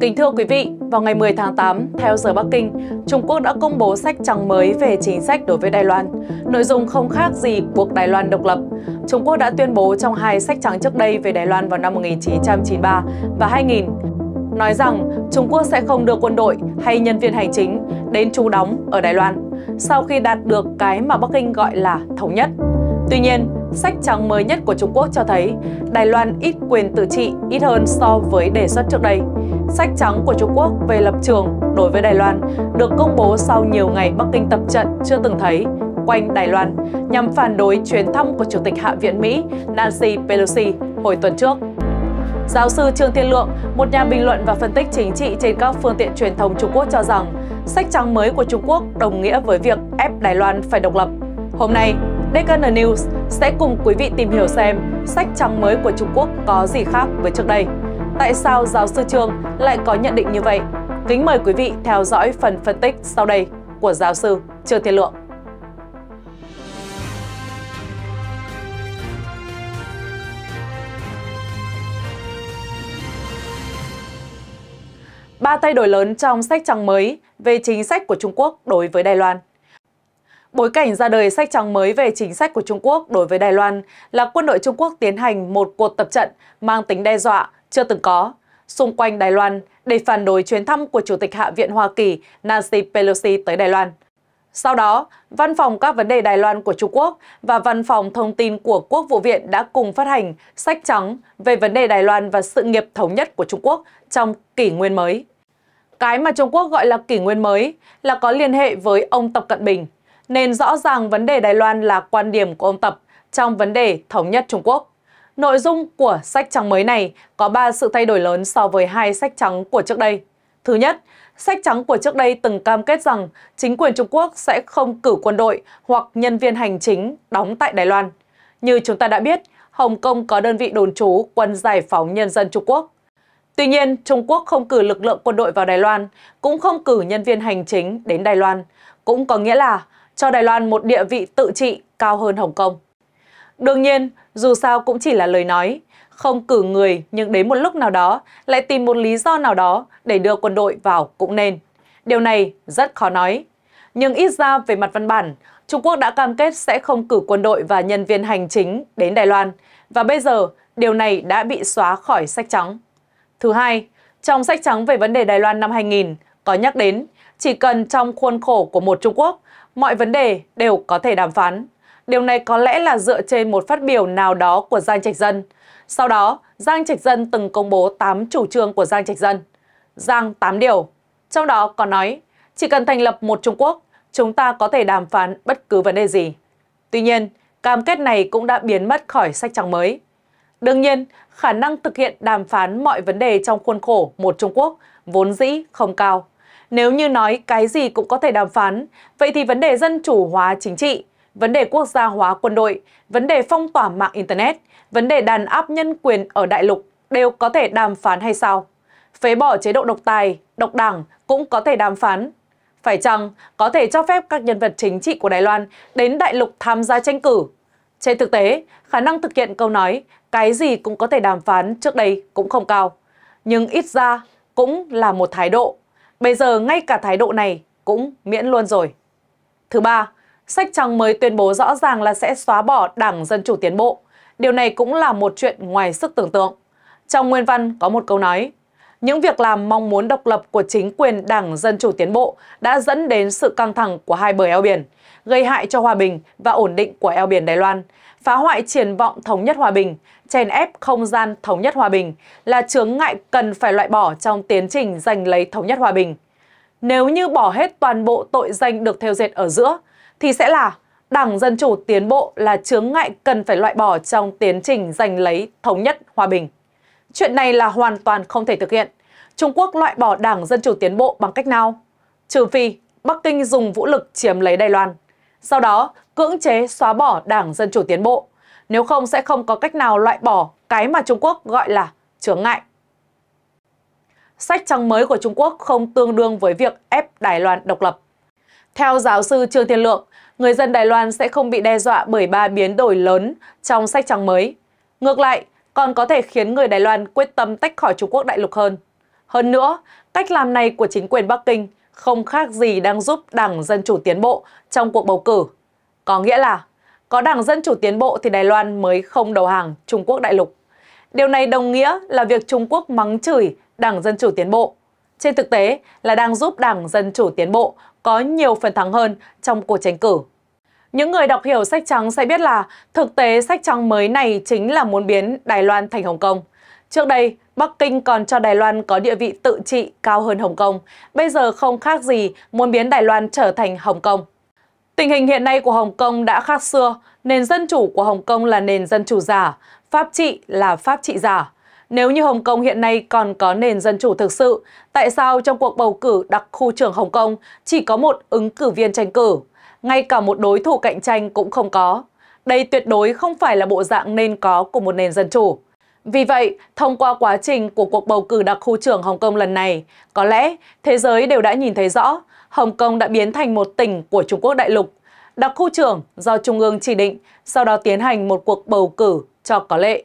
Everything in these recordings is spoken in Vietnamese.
Kính thưa quý vị, vào ngày 10 tháng 8, theo giờ Bắc Kinh, Trung Quốc đã công bố sách trắng mới về chính sách đối với Đài Loan. Nội dung không khác gì buộc Đài Loan độc lập. Trung Quốc đã tuyên bố trong hai sách trắng trước đây về Đài Loan vào năm 1993 và 2000, nói rằng Trung Quốc sẽ không đưa quân đội hay nhân viên hành chính đến trú đóng ở Đài Loan sau khi đạt được cái mà Bắc Kinh gọi là thống nhất. Tuy nhiên, sách trắng mới nhất của Trung Quốc cho thấy Đài Loan ít quyền tự trị ít hơn so với đề xuất trước đây sách trắng của Trung Quốc về lập trường đối với Đài Loan được công bố sau nhiều ngày Bắc Kinh tập trận chưa từng thấy quanh Đài Loan nhằm phản đối chuyến thăm của Chủ tịch Hạ viện Mỹ Nancy Pelosi hồi tuần trước. Giáo sư Trương Thiên Lượng, một nhà bình luận và phân tích chính trị trên các phương tiện truyền thông Trung Quốc cho rằng sách trắng mới của Trung Quốc đồng nghĩa với việc ép Đài Loan phải độc lập. Hôm nay, Deccan News sẽ cùng quý vị tìm hiểu xem sách trắng mới của Trung Quốc có gì khác với trước đây. Tại sao giáo sư Trương lại có nhận định như vậy? Kính mời quý vị theo dõi phần phân tích sau đây của giáo sư Trương Thiên Lượng. Ba thay đổi lớn trong sách trắng mới về chính sách của Trung Quốc đối với Đài Loan. Bối cảnh ra đời sách trắng mới về chính sách của Trung Quốc đối với Đài Loan là quân đội Trung Quốc tiến hành một cuộc tập trận mang tính đe dọa chưa từng có xung quanh Đài Loan để phản đối chuyến thăm của Chủ tịch Hạ viện Hoa Kỳ Nancy Pelosi tới Đài Loan. Sau đó, Văn phòng các vấn đề Đài Loan của Trung Quốc và Văn phòng Thông tin của Quốc vụ viện đã cùng phát hành sách trắng về vấn đề Đài Loan và sự nghiệp thống nhất của Trung Quốc trong kỷ nguyên mới. Cái mà Trung Quốc gọi là kỷ nguyên mới là có liên hệ với ông Tập Cận Bình, nên rõ ràng vấn đề Đài Loan là quan điểm của ông Tập trong vấn đề thống nhất Trung Quốc. Nội dung của sách trắng mới này có 3 sự thay đổi lớn so với hai sách trắng của trước đây. Thứ nhất, sách trắng của trước đây từng cam kết rằng chính quyền Trung Quốc sẽ không cử quân đội hoặc nhân viên hành chính đóng tại Đài Loan. Như chúng ta đã biết, Hồng Kông có đơn vị đồn trú Quân Giải phóng Nhân dân Trung Quốc. Tuy nhiên, Trung Quốc không cử lực lượng quân đội vào Đài Loan, cũng không cử nhân viên hành chính đến Đài Loan, cũng có nghĩa là cho Đài Loan một địa vị tự trị cao hơn Hồng Kông. Đương nhiên, dù sao cũng chỉ là lời nói, không cử người nhưng đến một lúc nào đó lại tìm một lý do nào đó để đưa quân đội vào cũng nên. Điều này rất khó nói. Nhưng ít ra về mặt văn bản, Trung Quốc đã cam kết sẽ không cử quân đội và nhân viên hành chính đến Đài Loan và bây giờ điều này đã bị xóa khỏi sách trắng. Thứ hai, trong sách trắng về vấn đề Đài Loan năm 2000 có nhắc đến chỉ cần trong khuôn khổ của một Trung Quốc, mọi vấn đề đều có thể đàm phán. Điều này có lẽ là dựa trên một phát biểu nào đó của Giang Trạch Dân. Sau đó, Giang Trạch Dân từng công bố 8 chủ trương của Giang Trạch Dân. Giang 8 điều. Trong đó có nói, chỉ cần thành lập một Trung Quốc, chúng ta có thể đàm phán bất cứ vấn đề gì. Tuy nhiên, cam kết này cũng đã biến mất khỏi sách trắng mới. Đương nhiên, khả năng thực hiện đàm phán mọi vấn đề trong khuôn khổ một Trung Quốc vốn dĩ không cao. Nếu như nói cái gì cũng có thể đàm phán, vậy thì vấn đề dân chủ hóa chính trị, vấn đề quốc gia hóa quân đội, vấn đề phong tỏa mạng Internet, vấn đề đàn áp nhân quyền ở đại lục đều có thể đàm phán hay sao? Phế bỏ chế độ độc tài, độc đảng cũng có thể đàm phán. Phải chăng có thể cho phép các nhân vật chính trị của Đài Loan đến đại lục tham gia tranh cử? Trên thực tế, khả năng thực hiện câu nói cái gì cũng có thể đàm phán trước đây cũng không cao. Nhưng ít ra cũng là một thái độ. Bây giờ ngay cả thái độ này cũng miễn luôn rồi. Thứ ba, Sách trắng mới tuyên bố rõ ràng là sẽ xóa bỏ Đảng Dân Chủ Tiến Bộ. Điều này cũng là một chuyện ngoài sức tưởng tượng. Trong nguyên văn có một câu nói, những việc làm mong muốn độc lập của chính quyền Đảng Dân Chủ Tiến Bộ đã dẫn đến sự căng thẳng của hai bờ eo biển, gây hại cho hòa bình và ổn định của eo biển Đài Loan, phá hoại triển vọng thống nhất hòa bình, chèn ép không gian thống nhất hòa bình là chướng ngại cần phải loại bỏ trong tiến trình giành lấy thống nhất hòa bình. Nếu như bỏ hết toàn bộ tội danh được theo dệt ở giữa, thì sẽ là Đảng Dân Chủ Tiến Bộ là chướng ngại cần phải loại bỏ trong tiến trình giành lấy thống nhất hòa bình. Chuyện này là hoàn toàn không thể thực hiện. Trung Quốc loại bỏ Đảng Dân Chủ Tiến Bộ bằng cách nào? Trừ phi Bắc Kinh dùng vũ lực chiếm lấy Đài Loan, sau đó cưỡng chế xóa bỏ Đảng Dân Chủ Tiến Bộ. Nếu không sẽ không có cách nào loại bỏ cái mà Trung Quốc gọi là chướng ngại. Sách trắng mới của Trung Quốc không tương đương với việc ép Đài Loan độc lập. Theo giáo sư Trương Thiên Lượng, người dân Đài Loan sẽ không bị đe dọa bởi ba biến đổi lớn trong sách trắng mới. Ngược lại, còn có thể khiến người Đài Loan quyết tâm tách khỏi Trung Quốc đại lục hơn. Hơn nữa, cách làm này của chính quyền Bắc Kinh không khác gì đang giúp Đảng Dân Chủ Tiến Bộ trong cuộc bầu cử. Có nghĩa là có Đảng Dân Chủ Tiến Bộ thì Đài Loan mới không đầu hàng Trung Quốc đại lục. Điều này đồng nghĩa là việc Trung Quốc mắng chửi Đảng Dân Chủ Tiến Bộ trên thực tế là đang giúp Đảng Dân Chủ tiến bộ có nhiều phần thắng hơn trong cuộc tranh cử. Những người đọc hiểu sách trắng sẽ biết là thực tế sách trắng mới này chính là muốn biến Đài Loan thành Hồng Kông. Trước đây, Bắc Kinh còn cho Đài Loan có địa vị tự trị cao hơn Hồng Kông. Bây giờ không khác gì muốn biến Đài Loan trở thành Hồng Kông. Tình hình hiện nay của Hồng Kông đã khác xưa, nền dân chủ của Hồng Kông là nền dân chủ giả, pháp trị là pháp trị giả. Nếu như Hồng Kông hiện nay còn có nền dân chủ thực sự, tại sao trong cuộc bầu cử đặc khu trưởng Hồng Kông chỉ có một ứng cử viên tranh cử, ngay cả một đối thủ cạnh tranh cũng không có? Đây tuyệt đối không phải là bộ dạng nên có của một nền dân chủ. Vì vậy, thông qua quá trình của cuộc bầu cử đặc khu trưởng Hồng Kông lần này, có lẽ thế giới đều đã nhìn thấy rõ Hồng Kông đã biến thành một tỉnh của Trung Quốc đại lục. Đặc khu trưởng do Trung ương chỉ định, sau đó tiến hành một cuộc bầu cử cho có lệ.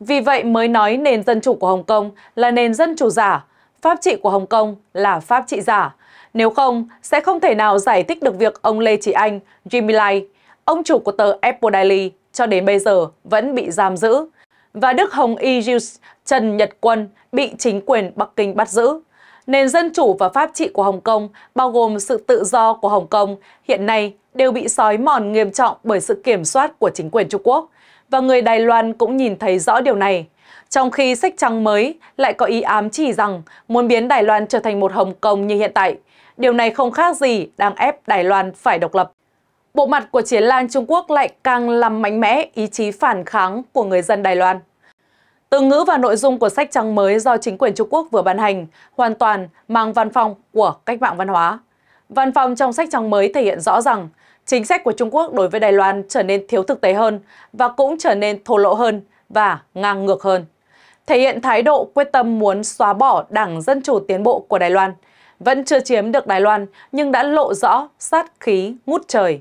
Vì vậy mới nói nền dân chủ của Hồng Kông là nền dân chủ giả, pháp trị của Hồng Kông là pháp trị giả. Nếu không, sẽ không thể nào giải thích được việc ông Lê Chỉ Anh, Jimmy Lai, ông chủ của tờ Apple Daily cho đến bây giờ vẫn bị giam giữ. Và Đức Hồng Y Jus, Trần Nhật Quân bị chính quyền Bắc Kinh bắt giữ. Nền dân chủ và pháp trị của Hồng Kông, bao gồm sự tự do của Hồng Kông, hiện nay đều bị sói mòn nghiêm trọng bởi sự kiểm soát của chính quyền Trung Quốc và người Đài Loan cũng nhìn thấy rõ điều này. Trong khi sách trắng mới lại có ý ám chỉ rằng muốn biến Đài Loan trở thành một Hồng Kông như hiện tại, điều này không khác gì đang ép Đài Loan phải độc lập. Bộ mặt của chiến lan Trung Quốc lại càng làm mạnh mẽ ý chí phản kháng của người dân Đài Loan. Từ ngữ và nội dung của sách trắng mới do chính quyền Trung Quốc vừa ban hành hoàn toàn mang văn phong của cách mạng văn hóa. Văn phong trong sách trắng mới thể hiện rõ rằng Chính sách của Trung Quốc đối với Đài Loan trở nên thiếu thực tế hơn và cũng trở nên thô lỗ hơn và ngang ngược hơn. Thể hiện thái độ quyết tâm muốn xóa bỏ Đảng Dân Chủ Tiến Bộ của Đài Loan, vẫn chưa chiếm được Đài Loan nhưng đã lộ rõ sát khí ngút trời.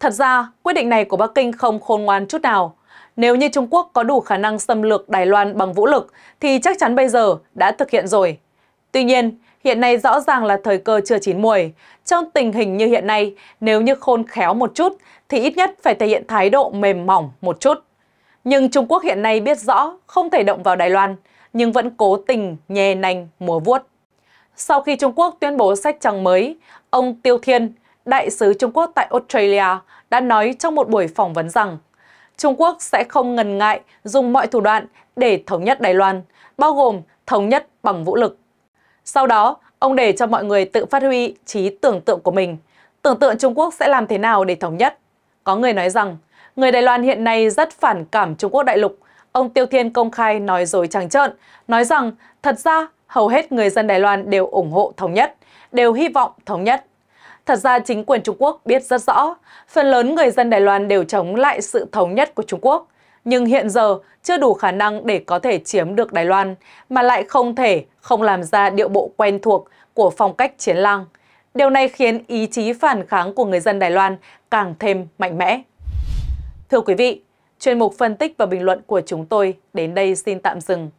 Thật ra, quyết định này của Bắc Kinh không khôn ngoan chút nào. Nếu như Trung Quốc có đủ khả năng xâm lược Đài Loan bằng vũ lực thì chắc chắn bây giờ đã thực hiện rồi. Tuy nhiên, Hiện nay rõ ràng là thời cơ chưa chín muồi. Trong tình hình như hiện nay, nếu như khôn khéo một chút thì ít nhất phải thể hiện thái độ mềm mỏng một chút. Nhưng Trung Quốc hiện nay biết rõ không thể động vào Đài Loan, nhưng vẫn cố tình nhè nành múa vuốt. Sau khi Trung Quốc tuyên bố sách trắng mới, ông Tiêu Thiên, đại sứ Trung Quốc tại Australia, đã nói trong một buổi phỏng vấn rằng Trung Quốc sẽ không ngần ngại dùng mọi thủ đoạn để thống nhất Đài Loan, bao gồm thống nhất bằng vũ lực. Sau đó, ông để cho mọi người tự phát huy trí tưởng tượng của mình, tưởng tượng Trung Quốc sẽ làm thế nào để thống nhất. Có người nói rằng, người Đài Loan hiện nay rất phản cảm Trung Quốc đại lục. Ông Tiêu Thiên công khai nói dối trắng trợn, nói rằng thật ra hầu hết người dân Đài Loan đều ủng hộ thống nhất, đều hy vọng thống nhất. Thật ra chính quyền Trung Quốc biết rất rõ, phần lớn người dân Đài Loan đều chống lại sự thống nhất của Trung Quốc nhưng hiện giờ chưa đủ khả năng để có thể chiếm được Đài Loan, mà lại không thể không làm ra điệu bộ quen thuộc của phong cách chiến lăng, Điều này khiến ý chí phản kháng của người dân Đài Loan càng thêm mạnh mẽ. Thưa quý vị, chuyên mục phân tích và bình luận của chúng tôi đến đây xin tạm dừng.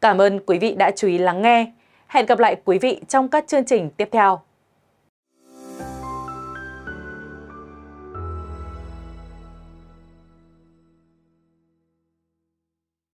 Cảm ơn quý vị đã chú ý lắng nghe. Hẹn gặp lại quý vị trong các chương trình tiếp theo.